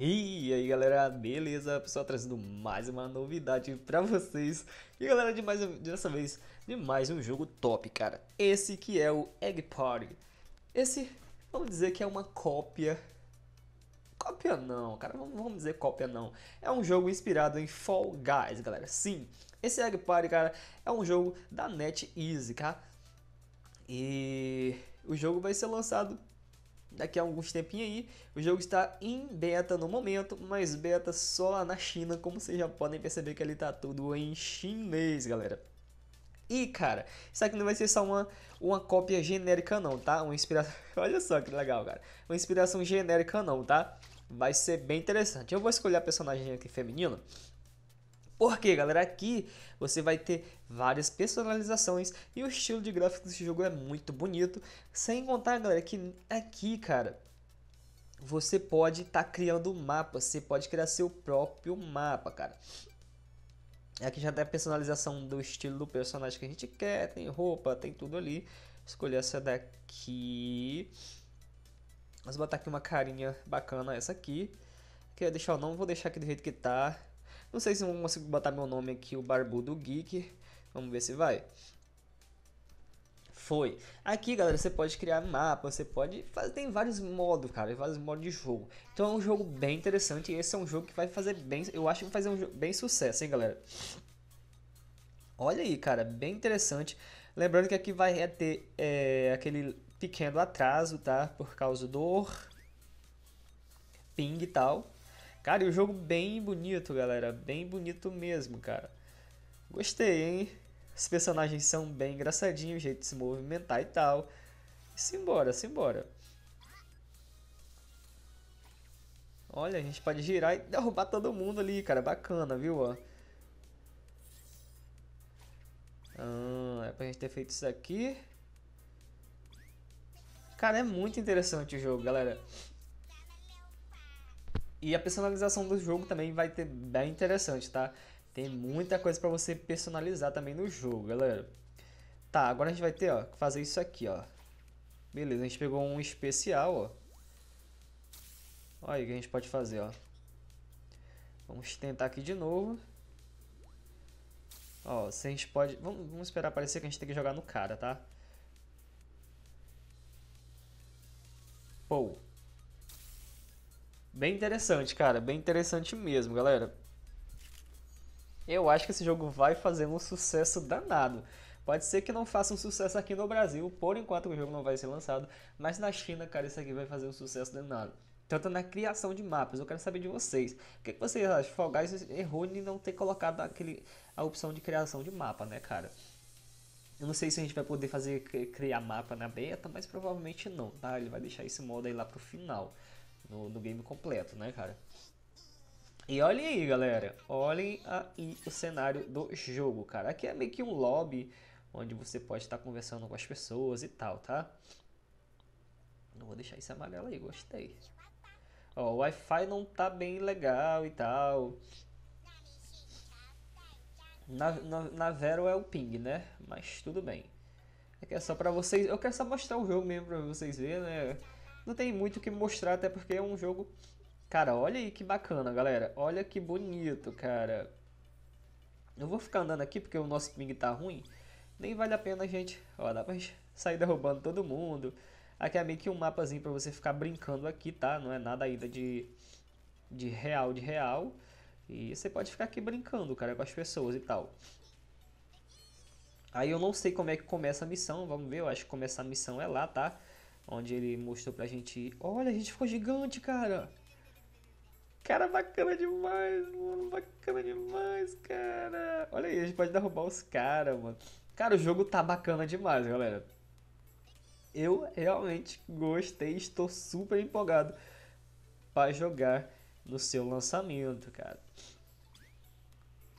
E aí galera, beleza? Pessoal trazendo mais uma novidade pra vocês E galera, de mais, dessa vez de mais um jogo top, cara Esse que é o Egg Party Esse, vamos dizer que é uma cópia Cópia não, cara, vamos dizer cópia não É um jogo inspirado em Fall Guys, galera Sim, esse Egg Party, cara, é um jogo da NetEase, cara E o jogo vai ser lançado daqui a alguns tempinhos aí. O jogo está em beta no momento, mas beta só lá na China, como vocês já podem perceber que ele tá tudo em chinês, galera. E, cara, isso aqui não vai ser só uma, uma cópia genérica não, tá? Uma inspiração... Olha só que legal, cara. Uma inspiração genérica não, tá? Vai ser bem interessante. Eu vou escolher a personagem aqui feminina, porque, galera, aqui você vai ter várias personalizações e o estilo de gráfico desse jogo é muito bonito. Sem contar, galera, que aqui, cara, você pode estar tá criando um mapa, você pode criar seu próprio mapa, cara. Aqui já tem a personalização do estilo do personagem que a gente quer, tem roupa, tem tudo ali. Escolher essa daqui. Vamos botar aqui uma carinha bacana, essa aqui. Queria deixar o nome, vou deixar aqui do jeito que tá. Não sei se eu consigo botar meu nome aqui, o Barbudo Geek. Vamos ver se vai. Foi. Aqui, galera, você pode criar mapa, você pode fazer, tem vários modos, cara, vários modos de jogo. Então é um jogo bem interessante e esse é um jogo que vai fazer bem, eu acho que vai fazer um bem sucesso, hein, galera. Olha aí, cara, bem interessante. Lembrando que aqui vai ter é, aquele pequeno atraso, tá, por causa do ping e tal. Cara, e o jogo bem bonito, galera. Bem bonito mesmo, cara. Gostei, hein? Os personagens são bem engraçadinhos, o jeito de se movimentar e tal. simbora, simbora. Olha, a gente pode girar e derrubar todo mundo ali, cara. Bacana, viu? Ó. Ah, é pra gente ter feito isso aqui. Cara, é muito interessante o jogo, galera. E a personalização do jogo também vai ter bem interessante, tá? Tem muita coisa para você personalizar também no jogo, galera. Tá, agora a gente vai ter, ó, que fazer isso aqui, ó. Beleza, a gente pegou um especial, ó. Olha o que a gente pode fazer, ó. Vamos tentar aqui de novo. Ó, se a gente pode... Vamos, vamos esperar aparecer que a gente tem que jogar no cara, tá? Pou. Bem interessante, cara. Bem interessante mesmo, galera. Eu acho que esse jogo vai fazer um sucesso danado. Pode ser que não faça um sucesso aqui no Brasil, por enquanto o jogo não vai ser lançado, mas na China, cara, isso aqui vai fazer um sucesso danado. Tanto na criação de mapas, eu quero saber de vocês. O que, que vocês acham? Fall Guys errou em não ter colocado aquele, a opção de criação de mapa, né, cara? Eu não sei se a gente vai poder fazer criar mapa na beta, mas provavelmente não, tá? Ele vai deixar esse modo aí lá pro final no, no game completo, né, cara? E olhem aí, galera. Olhem aí o cenário do jogo, cara. Aqui é meio que um lobby onde você pode estar conversando com as pessoas e tal, tá? Não vou deixar isso amarelo aí, gostei. Ó, o Wi-Fi não tá bem legal e tal. Na, na, na Vero é o ping, né? Mas tudo bem. Aqui é, é só pra vocês... Eu quero só mostrar o jogo mesmo pra vocês verem, né? não tem muito o que mostrar, até porque é um jogo. Cara, olha aí que bacana, galera. Olha que bonito, cara. Eu vou ficar andando aqui porque o nosso ping tá ruim. Nem vale a pena, gente. Ó, dá pra sair derrubando todo mundo. Aqui é meio que um mapazinho pra você ficar brincando aqui, tá? Não é nada ainda de, de real, de real. E você pode ficar aqui brincando, cara, com as pessoas e tal. Aí eu não sei como é que começa a missão, vamos ver, eu acho que começar a missão é lá, tá? onde ele mostrou pra gente: Olha, a gente ficou gigante, cara. Cara, bacana demais, mano. Bacana demais, cara. Olha aí, a gente pode derrubar os caras, mano. Cara, o jogo tá bacana demais, galera. Eu realmente gostei, estou super empolgado para jogar no seu lançamento, cara.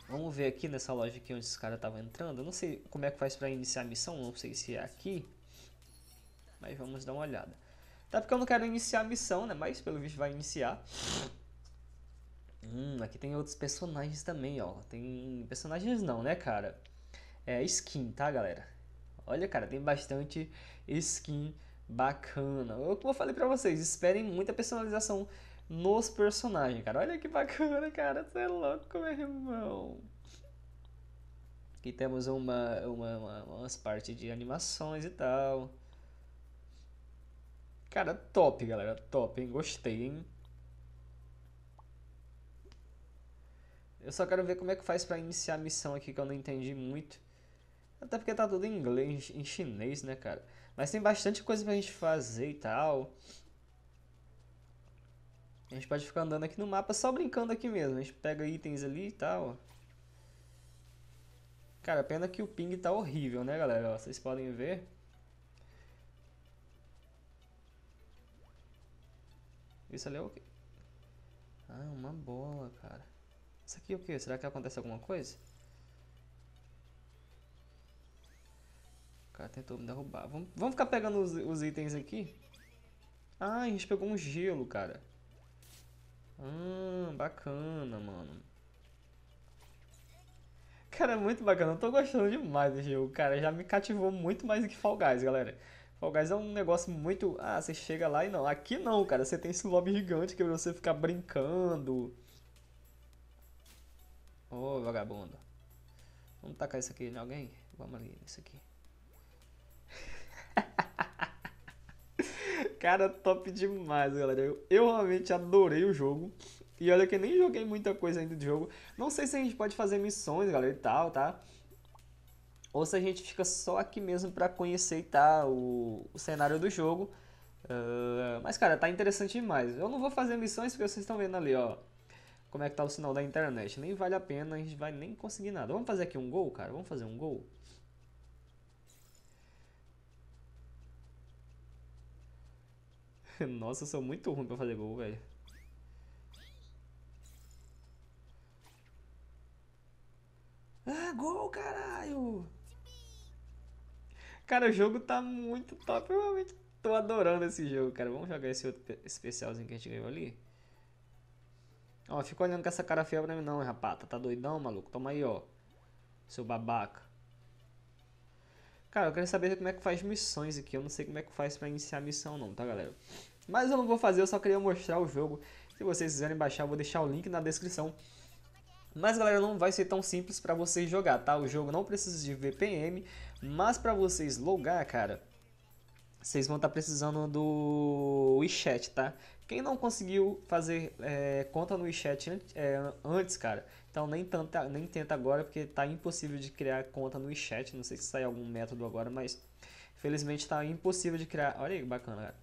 Vamos ver aqui nessa loja aqui onde esse cara tava entrando. Eu não sei como é que faz para iniciar a missão, não sei se é aqui. Mas vamos dar uma olhada. Tá porque eu não quero iniciar a missão, né? Mas pelo visto vai iniciar. Hum, aqui tem outros personagens também, ó. Tem personagens não, né, cara? É skin, tá, galera? Olha, cara, tem bastante skin bacana. Eu, como eu falei pra vocês, esperem muita personalização nos personagens, cara. Olha que bacana, cara. Você é louco, meu irmão. Aqui temos uma, uma, uma, umas partes de animações e tal. Cara, top, galera. Top, hein? Gostei, hein? Eu só quero ver como é que faz para iniciar a missão aqui, que eu não entendi muito. Até porque tá tudo em inglês, em chinês, né, cara? Mas tem bastante coisa pra gente fazer e tal. A gente pode ficar andando aqui no mapa só brincando aqui mesmo. A gente pega itens ali e tal. Cara, pena que o ping tá horrível, né, galera? vocês podem ver. Isso ali é o quê? Ah, uma bola, cara. Isso aqui é o quê? Será que acontece alguma coisa? O cara tentou me derrubar. Vamos, vamos ficar pegando os, os itens aqui? Ah, a gente pegou um gelo, cara. Hum, bacana, mano. Cara, é muito bacana. Eu tô gostando demais do jogo, cara. Já me cativou muito mais do que Fall Guys, galera. Fall Guys é um negócio muito. Ah, você chega lá e não. Aqui não, cara. Você tem esse lobby gigante que é você ficar brincando. Ô, oh, vagabundo. Vamos tacar isso aqui em alguém? Vamos ali, isso aqui. cara, top demais, galera. Eu, eu realmente adorei o jogo. E olha que nem joguei muita coisa ainda de jogo. Não sei se a gente pode fazer missões, galera, e tal, tá? ou se a gente fica só aqui mesmo para conhecer tá, o, o cenário do jogo. Uh, mas cara, tá interessante demais. Eu não vou fazer missões porque vocês estão vendo ali, ó. Como é que tá o sinal da internet. Nem vale a pena, a gente vai nem conseguir nada. Vamos fazer aqui um gol, cara? Vamos fazer um gol? Nossa, eu sou muito ruim pra fazer gol, velho. Cara, o jogo tá muito top. Eu realmente tô adorando esse jogo, cara. Vamos jogar esse outro especialzinho que a gente ganhou ali. Ó, fica olhando com essa cara feia pra mim não, rapata. Tá doidão, maluco? Toma aí, ó. Seu babaca. Cara, eu quero saber como é que faz missões aqui. Eu não sei como é que faz pra iniciar a missão não, tá, galera? Mas eu não vou fazer, eu só queria mostrar o jogo. Se vocês quiserem baixar, eu vou deixar o link na descrição. Mas, galera, não vai ser tão simples pra vocês jogar, tá? O jogo não precisa de VPN, mas para vocês logar, cara, vocês vão estar tá precisando do WeChat, tá? Quem não conseguiu fazer é, conta no WeChat é, antes, cara, então nem, tanta, nem tenta agora porque tá impossível de criar conta no WeChat. Não sei se sai algum método agora, mas felizmente tá impossível de criar. Olha aí que bacana, cara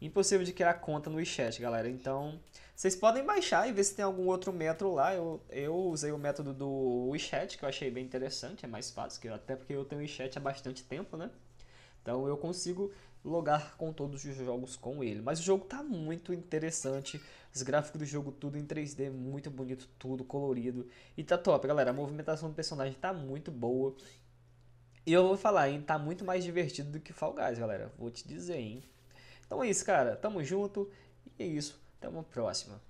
impossível de criar conta no WeChat, galera. Então, vocês podem baixar e ver se tem algum outro método lá. Eu, eu usei o método do WeChat, que eu achei bem interessante, é mais fácil, até porque eu tenho WeChat há bastante tempo, né? Então eu consigo logar com todos os jogos com ele. Mas o jogo tá muito interessante. Os gráficos do jogo tudo em 3D, muito bonito, tudo colorido. E tá top, galera. A movimentação do personagem tá muito boa. E eu vou falar, hein? Tá muito mais divertido do que Fall Guys, galera. Vou te dizer, hein? Então é isso, cara. Tamo junto. E é isso. Até uma próxima.